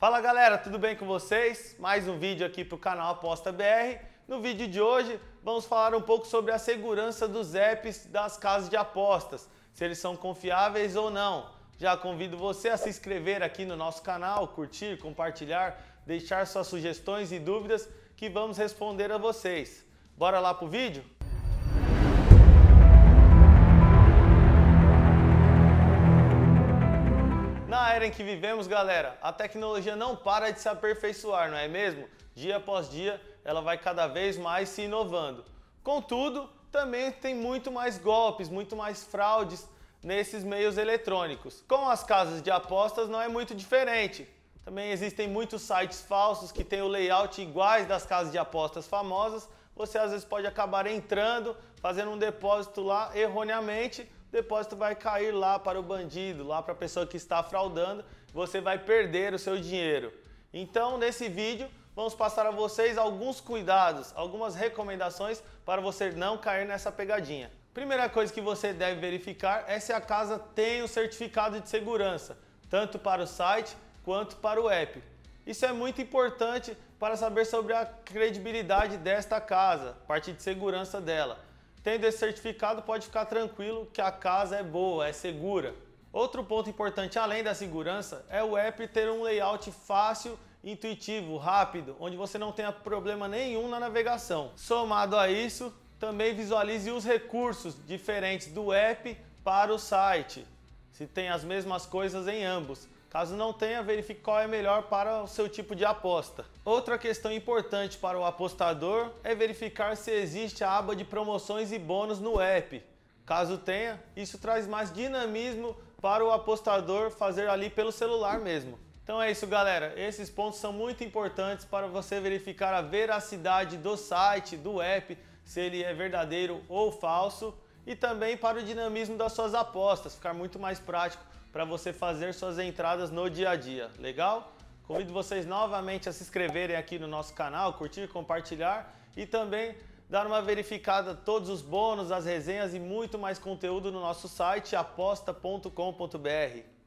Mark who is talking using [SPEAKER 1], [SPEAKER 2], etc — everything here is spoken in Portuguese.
[SPEAKER 1] Fala galera, tudo bem com vocês? Mais um vídeo aqui para o canal Aposta BR. No vídeo de hoje vamos falar um pouco sobre a segurança dos apps das casas de apostas, se eles são confiáveis ou não. Já convido você a se inscrever aqui no nosso canal, curtir, compartilhar, deixar suas sugestões e dúvidas que vamos responder a vocês. Bora lá pro vídeo? em que vivemos, galera, a tecnologia não para de se aperfeiçoar, não é mesmo? Dia após dia, ela vai cada vez mais se inovando. Contudo, também tem muito mais golpes, muito mais fraudes nesses meios eletrônicos. Com as casas de apostas não é muito diferente. Também existem muitos sites falsos que têm o layout iguais das casas de apostas famosas. Você às vezes pode acabar entrando, fazendo um depósito lá erroneamente depósito vai cair lá para o bandido, lá para a pessoa que está fraudando, você vai perder o seu dinheiro. Então, nesse vídeo, vamos passar a vocês alguns cuidados, algumas recomendações para você não cair nessa pegadinha. Primeira coisa que você deve verificar é se a casa tem o um certificado de segurança, tanto para o site quanto para o app. Isso é muito importante para saber sobre a credibilidade desta casa, parte de segurança dela. Tendo esse certificado, pode ficar tranquilo que a casa é boa, é segura. Outro ponto importante além da segurança é o app ter um layout fácil, intuitivo, rápido, onde você não tenha problema nenhum na navegação. Somado a isso, também visualize os recursos diferentes do app para o site, se tem as mesmas coisas em ambos. Caso não tenha, verifique qual é melhor para o seu tipo de aposta. Outra questão importante para o apostador é verificar se existe a aba de promoções e bônus no app. Caso tenha, isso traz mais dinamismo para o apostador fazer ali pelo celular mesmo. Então é isso, galera. Esses pontos são muito importantes para você verificar a veracidade do site, do app, se ele é verdadeiro ou falso e também para o dinamismo das suas apostas, ficar muito mais prático para você fazer suas entradas no dia a dia. Legal? Convido vocês novamente a se inscreverem aqui no nosso canal, curtir, compartilhar e também dar uma verificada todos os bônus, as resenhas e muito mais conteúdo no nosso site aposta.com.br.